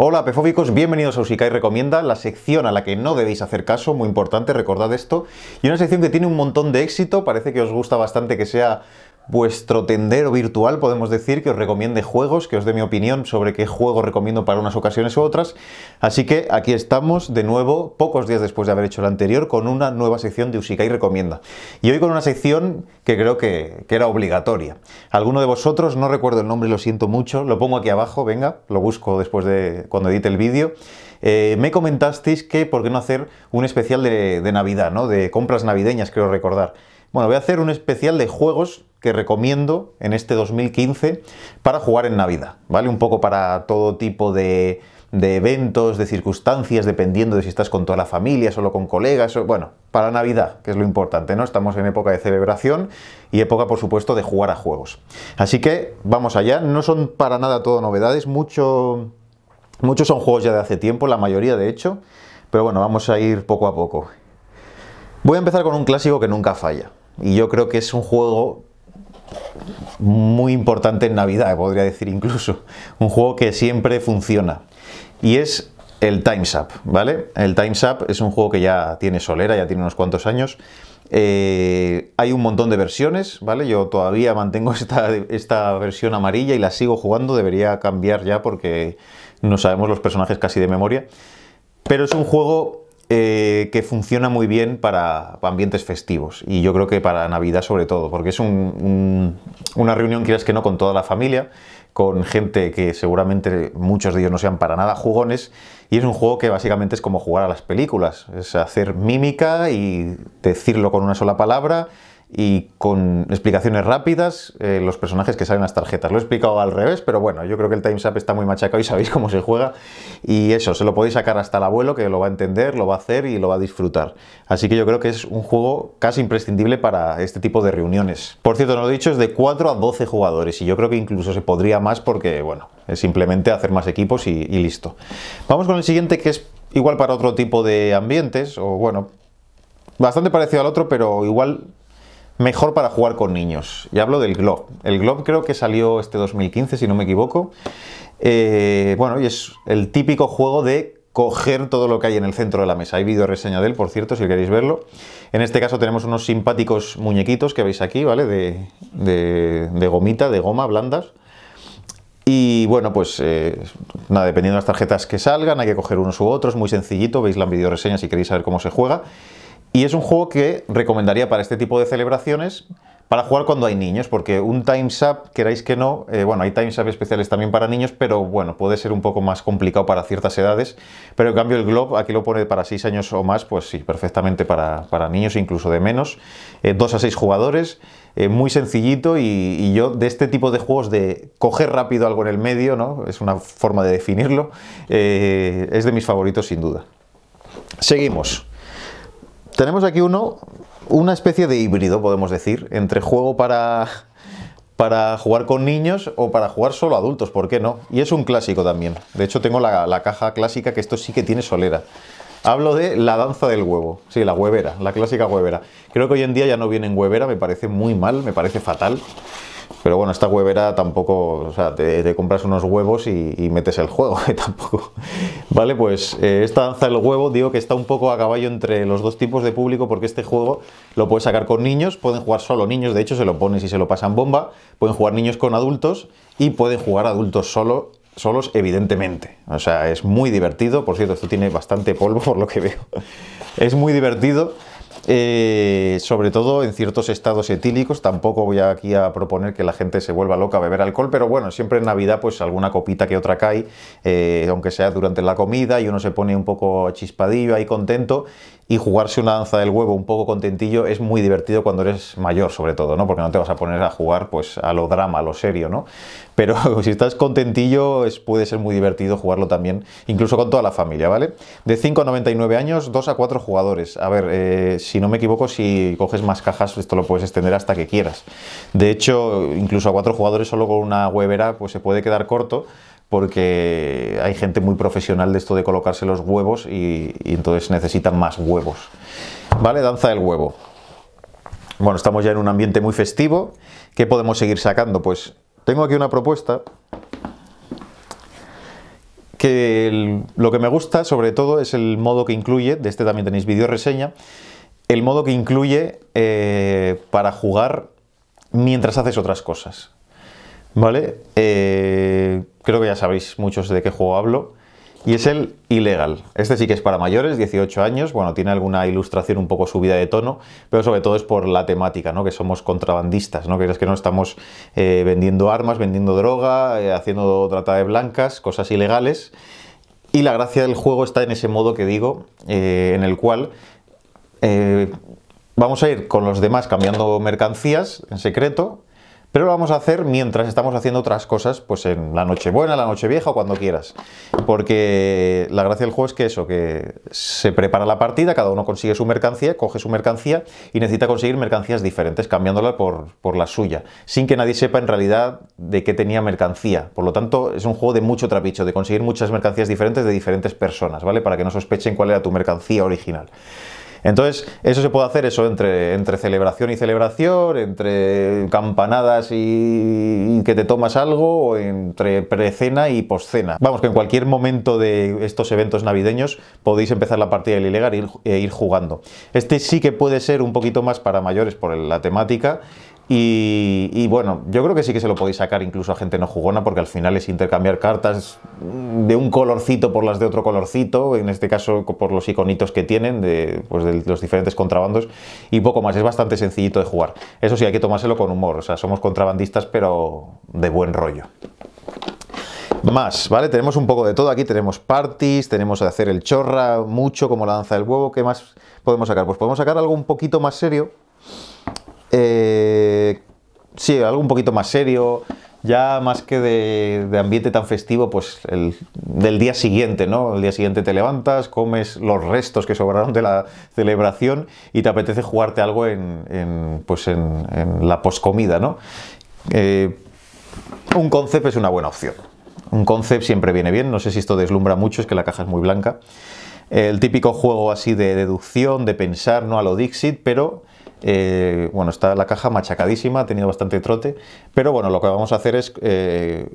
Hola pefóbicos, bienvenidos a y Recomienda, la sección a la que no debéis hacer caso, muy importante, recordad esto. Y una sección que tiene un montón de éxito, parece que os gusta bastante que sea vuestro tendero virtual, podemos decir, que os recomiende juegos, que os dé mi opinión sobre qué juego recomiendo para unas ocasiones u otras. Así que aquí estamos de nuevo, pocos días después de haber hecho el anterior, con una nueva sección de y Recomienda. Y hoy con una sección que creo que, era obligatoria. Alguno de vosotros, no recuerdo el nombre, lo siento mucho, lo pongo aquí abajo, venga, lo busco después de cuando edite el vídeo. Eh, me comentasteis que por qué no hacer un especial de, Navidad, ¿no? De compras navideñas, creo recordar. Bueno, voy a hacer un especial de juegos que recomiendo en este 2015 para jugar en Navidad, ¿vale? Un poco para todo tipo de, eventos, de circunstancias, dependiendo de si estás con toda la familia, solo con colegas, bueno, para Navidad, que es lo importante, ¿no? Estamos en época de celebración y época, por supuesto, de jugar a juegos. Así que vamos allá, no son para nada todo novedades, mucho, muchos son juegos ya de hace tiempo, la mayoría de hecho, pero bueno, vamos a ir poco a poco. Voy a empezar con un clásico que nunca falla, y yo creo que es un juego muy importante en Navidad, podría decir incluso. Un juego que siempre funciona. Y es el Time's Up, ¿vale? El Time's Up es un juego que ya tiene solera, ya tiene unos cuantos años. Eh, hay un montón de versiones, ¿vale? Yo todavía mantengo esta, esta versión amarilla y la sigo jugando. Debería cambiar ya porque no sabemos los personajes casi de memoria. Pero es un juego eh, que funciona muy bien para, ambientes festivos y yo creo que para Navidad sobre todo, porque es una reunión, quieras que no, con toda la familia, con gente que seguramente muchos de ellos no sean para nada jugones y es un juego que básicamente es como jugar a las películas, es hacer mímica y decirlo con una sola palabra y con explicaciones rápidas eh, los personajes que salen las tarjetas. Lo he explicado al revés, pero bueno, yo creo que el Time's está muy machacado y sabéis cómo se juega. Y eso, se lo podéis sacar hasta el abuelo que lo va a entender, lo va a hacer y lo va a disfrutar. Así que yo creo que es un juego casi imprescindible para este tipo de reuniones. Por cierto, no lo he dicho, es de 4 a 12 jugadores y yo creo que incluso se podría más porque, bueno, es simplemente hacer más equipos y listo. Vamos con el siguiente que es igual para otro tipo de ambientes o bueno... Bastante parecido al otro, pero igual mejor para jugar con niños. Y hablo del Glob. El Glob creo que salió este 2015, si no me equivoco. Eh, bueno, y es el típico juego de coger todo lo que hay en el centro de la mesa. Hay vídeo reseña de él, por cierto, si queréis verlo. En este caso tenemos unos simpáticos muñequitos que veis aquí, ¿vale? De, gomita, de goma, blandas. Y bueno, pues eh, nada, dependiendo de las tarjetas que salgan, hay que coger unos u otros, muy sencillito, veis la reseña si queréis saber cómo se juega. Y es un juego que recomendaría para este tipo de celebraciones, para jugar cuando hay niños, porque un Time's Up, queráis que no, eh, bueno, hay Time's Up especiales también para niños, pero bueno, puede ser un poco más complicado para ciertas edades, pero en cambio el Globe, aquí lo pone para 6 años o más, pues sí, perfectamente para, niños, incluso de menos, 2 eh, a 6 jugadores, eh, muy sencillito y, y, yo de este tipo de juegos de coger rápido algo en el medio, ¿no? Es una forma de definirlo, es de mis favoritos sin duda. Seguimos. Tenemos aquí uno, una especie de híbrido, podemos decir, entre juego para, para jugar con niños o para jugar solo adultos, ¿por qué no? Y es un clásico también. De hecho, tengo la, caja clásica que esto sí que tiene solera. Hablo de la danza del huevo, sí, la huevera, la clásica huevera. Creo que hoy en día ya no vienen huevera, me parece muy mal, me parece fatal. Pero bueno, esta huevera tampoco, o sea, te, compras unos huevos y, metes el juego, eh, tampoco. Vale, pues eh, esta danza del huevo, digo que está un poco a caballo entre los dos tipos de público, porque este juego lo puedes sacar con niños, pueden jugar solo niños, de hecho se lo pones y se lo pasan bomba, pueden jugar niños con adultos y pueden jugar adultos solo solos, evidentemente. O sea, es muy divertido. Por cierto, esto tiene bastante polvo por lo que veo. Es muy divertido. Eh, sobre todo en ciertos estados etílicos. Tampoco voy aquí a proponer que la gente se vuelva loca a beber alcohol, pero bueno, siempre en Navidad pues alguna copita que otra cae, eh, aunque sea durante la comida y uno se pone un poco chispadillo ahí contento y jugarse una danza del huevo un poco contentillo es muy divertido cuando eres mayor, sobre todo, ¿no? Porque no te vas a poner a jugar pues a lo drama, a lo serio, ¿no? Pero si estás contentillo es, puede ser muy divertido jugarlo también, incluso con toda la familia, ¿vale? De 5 a 99 años, 2 a 4 jugadores. A ver, eh, si no me equivoco, si coges más cajas, esto lo puedes extender hasta que quieras. De hecho, incluso a 4 jugadores solo con una huevera pues se puede quedar corto, porque hay gente muy profesional de esto de colocarse los huevos y, entonces necesitan más huevos. ¿Vale? Danza del huevo. Bueno, estamos ya en un ambiente muy festivo. ¿Qué podemos seguir sacando? Pues tengo aquí una propuesta que lo que me gusta sobre todo es el modo que incluye, de este también tenéis vídeo reseña, el modo que incluye eh, para jugar mientras haces otras cosas. ¿Vale? Eh, creo que ya sabéis muchos de qué juego hablo. Y es el ilegal. Este sí que es para mayores, 18 años. Bueno, tiene alguna ilustración un poco subida de tono, pero sobre todo es por la temática, ¿no? Que somos contrabandistas, ¿no? Que es que no estamos eh, vendiendo armas, vendiendo droga, eh, haciendo trata de blancas, cosas ilegales. Y la gracia del juego está en ese modo que digo, en el cual vamos a ir con los demás cambiando mercancías en secreto pero lo vamos a hacer mientras estamos haciendo otras cosas, pues en la noche buena, la noche vieja o cuando quieras. Porque la gracia del juego es que eso, que se prepara la partida, cada uno consigue su mercancía, coge su mercancía y necesita conseguir mercancías diferentes, cambiándola por, por la suya, sin que nadie sepa en realidad de qué tenía mercancía. Por lo tanto, es un juego de mucho trapicho, de conseguir muchas mercancías diferentes de diferentes personas, ¿vale? Para que no sospechen cuál era tu mercancía original. Entonces, eso se puede hacer eso entre, celebración y celebración, entre campanadas y, que te tomas algo, o entre precena y postcena. Vamos, que en cualquier momento de estos eventos navideños podéis empezar la partida del Ilegar e, e ir, jugando. Este sí que puede ser un poquito más para mayores por la temática. Y, y, bueno, yo creo que sí que se lo podéis sacar incluso a gente no jugona, porque al final es intercambiar cartas, de un colorcito por las de otro colorcito, en este caso por los iconitos que tienen de, pues de, los diferentes contrabandos y poco más, es bastante sencillito de jugar. Eso sí, hay que tomárselo con humor, o sea, somos contrabandistas pero de buen rollo. Más, ¿vale? Tenemos un poco de todo aquí, tenemos parties, tenemos hacer el chorra, mucho como la danza del huevo, ¿qué más podemos sacar? Pues podemos sacar algo un poquito más serio, eh, sí, algo un poquito más serio, ya más que de, ambiente tan festivo, pues el, del día siguiente, ¿no? El día siguiente te levantas, comes los restos que sobraron de la celebración y te apetece jugarte algo en, pues en, la poscomida, ¿no? Eh, un concept es una buena opción. Un concept siempre viene bien, no sé si esto deslumbra mucho, es que la caja es muy blanca. El típico juego así de deducción, de pensar, no a lo Dixit, pero eh, bueno, está la caja machacadísima, ha tenido bastante trote, pero bueno, lo que vamos a hacer es eh,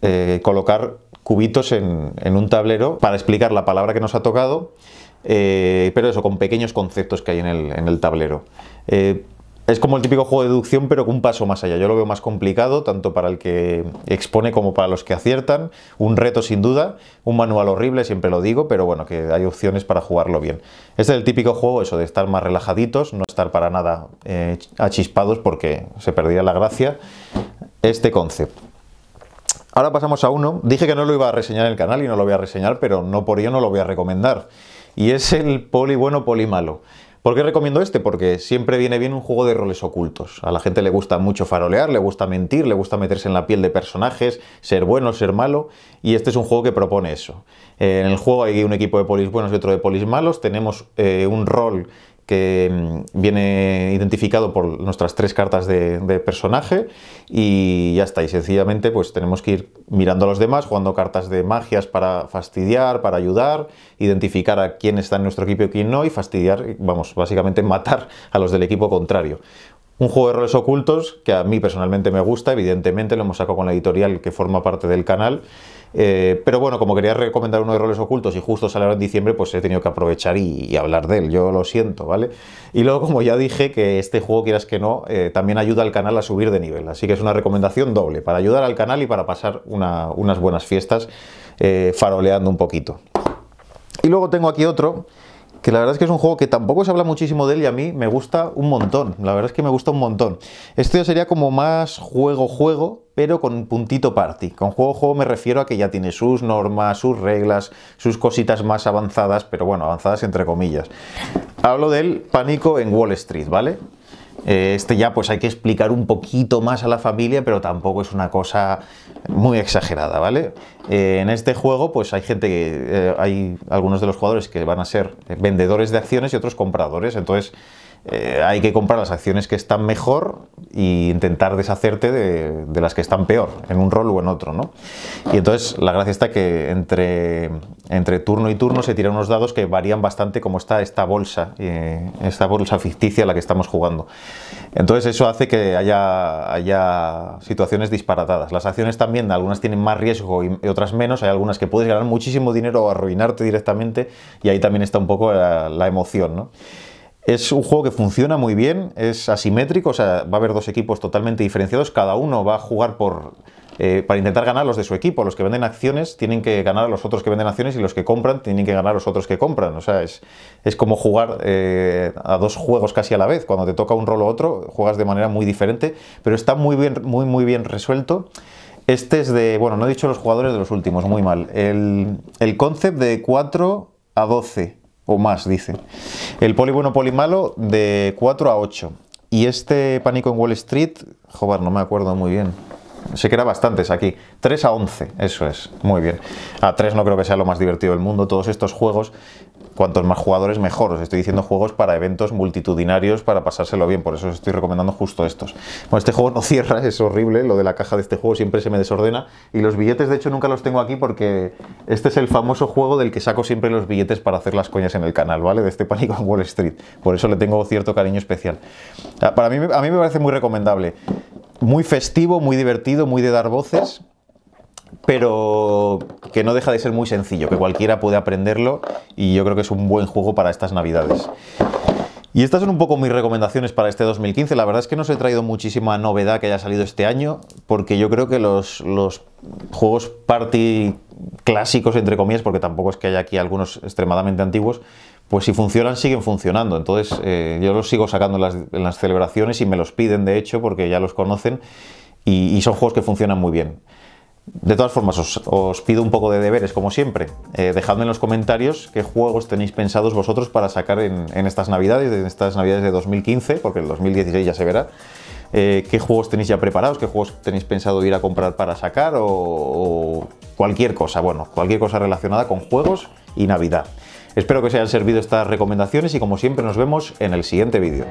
eh, colocar cubitos en, un tablero para explicar la palabra que nos ha tocado, pero eso, con pequeños conceptos que hay en el tablero es como el típico juego de deducción, pero con un paso más allá. Yo lo veo más complicado, tanto para el que expone como para los que aciertan. Un reto sin duda, un manual horrible, siempre lo digo, pero bueno, que hay opciones para jugarlo bien. Este es el típico juego, eso, de estar más relajaditos, no estar para nada eh, achispados porque se perdía la gracia. Este concepto. Ahora pasamos a uno. Dije que no lo iba a reseñar en el canal y no lo voy a reseñar, pero no por ello no lo voy a recomendar. Y es el poli bueno, poli malo. ¿Por qué recomiendo este? Porque siempre viene bien un juego de roles ocultos. A la gente le gusta mucho farolear, le gusta mentir, le gusta meterse en la piel de personajes, ser bueno, ser malo, y este es un juego que propone eso. Eh, en el juego hay un equipo de polis buenos y otro de polis malos, tenemos eh, un rol que mm, viene identificado por nuestras tres cartas de, personaje y ya está. Y sencillamente pues tenemos que ir mirando a los demás, jugando cartas de magias para fastidiar, para ayudar, identificar a quién está en nuestro equipo y quién no y fastidiar, vamos, básicamente matar a los del equipo contrario. Un juego de roles ocultos que a mí personalmente me gusta, evidentemente lo hemos sacado con la editorial que forma parte del canal eh, pero bueno, como quería recomendar uno de roles ocultos y justo salió en diciembre, pues he tenido que aprovechar y, hablar de él. Yo lo siento, ¿vale? Y luego, como ya dije, que este juego, quieras que no, eh, también ayuda al canal a subir de nivel. Así que es una recomendación doble, para ayudar al canal y para pasar unas buenas fiestas eh, faroleando un poquito. Y luego tengo aquí otro, que la verdad es que es un juego que tampoco se habla muchísimo de él y a mí me gusta un montón. La verdad es que me gusta un montón. Este sería como más juego-juego pero con un puntito party. Con juego juego me refiero a que ya tiene sus normas, sus reglas, sus cositas más avanzadas, pero bueno, avanzadas entre comillas. Hablo del pánico en Wall Street, ¿vale? Eh, este ya pues hay que explicar un poquito más a la familia, pero tampoco es una cosa muy exagerada, ¿vale? Eh, en este juego pues hay gente que, eh, hay algunos de los jugadores que van a ser vendedores de acciones y otros compradores, entonces eh, hay que comprar las acciones que están mejor e intentar deshacerte de, las que están peor, en un rol o en otro, ¿no? Y entonces la gracia está que entre, turno y turno se tiran unos dados que varían bastante como está esta bolsa, eh, esta bolsa ficticia a la que estamos jugando. Entonces eso hace que haya, situaciones disparatadas. Las acciones también, algunas tienen más riesgo y, otras menos, hay algunas que puedes ganar muchísimo dinero o arruinarte directamente y ahí también está un poco la, la emoción, ¿no? Es un juego que funciona muy bien, es asimétrico, o sea, va a haber dos equipos totalmente diferenciados, cada uno va a jugar por eh, para intentar ganar los de su equipo. Los que venden acciones tienen que ganar a los otros que venden acciones y los que compran tienen que ganar a los otros que compran. O sea, es, es como jugar eh, a dos juegos casi a la vez. Cuando te toca un rol o otro, juegas de manera muy diferente, pero está muy bien, muy, muy bien resuelto. Este es de, bueno, no he dicho los jugadores de los últimos, muy mal. El, el concept de 4 a 12 o más, dice. El poli bueno, poli malo, de 4 a 8. Y este pánico en Wall Street, joder, no me acuerdo muy bien se queda bastantes aquí. 3 a 11, eso es, muy bien. A 3 no creo que sea lo más divertido del mundo, todos estos juegos, cuantos más jugadores mejor, os estoy diciendo juegos para eventos multitudinarios, para pasárselo bien, por eso os estoy recomendando justo estos. Bueno, este juego no cierra, es horrible, lo de la caja de este juego siempre se me desordena, y los billetes de hecho nunca los tengo aquí porque este es el famoso juego del que saco siempre los billetes para hacer las coñas en el canal, ¿vale? De este pánico en Wall Street, por eso le tengo cierto cariño especial. Ah, para mí, a mí me parece muy recomendable muy festivo, muy divertido, muy de dar voces, pero que no deja de ser muy sencillo, que cualquiera puede aprenderlo y yo creo que es un buen juego para estas navidades. Y estas son un poco mis recomendaciones para este 2015. La verdad es que no os he traído muchísima novedad que haya salido este año, porque yo creo que los, juegos party clásicos, entre comillas, porque tampoco es que haya aquí algunos extremadamente antiguos, pues si funcionan, siguen funcionando. Entonces eh, yo los sigo sacando en las, celebraciones y me los piden, de hecho, porque ya los conocen y, son juegos que funcionan muy bien. De todas formas, os, pido un poco de deberes, como siempre. Eh, dejadme en los comentarios qué juegos tenéis pensados vosotros para sacar en, estas navidades, en estas navidades de 2015, porque el 2016 ya se verá. Eh, qué juegos tenéis ya preparados, qué juegos tenéis pensado ir a comprar para sacar o, o cualquier cosa, bueno, cualquier cosa relacionada con juegos y Navidad. Espero que os hayan servido estas recomendaciones y como siempre nos vemos en el siguiente vídeo.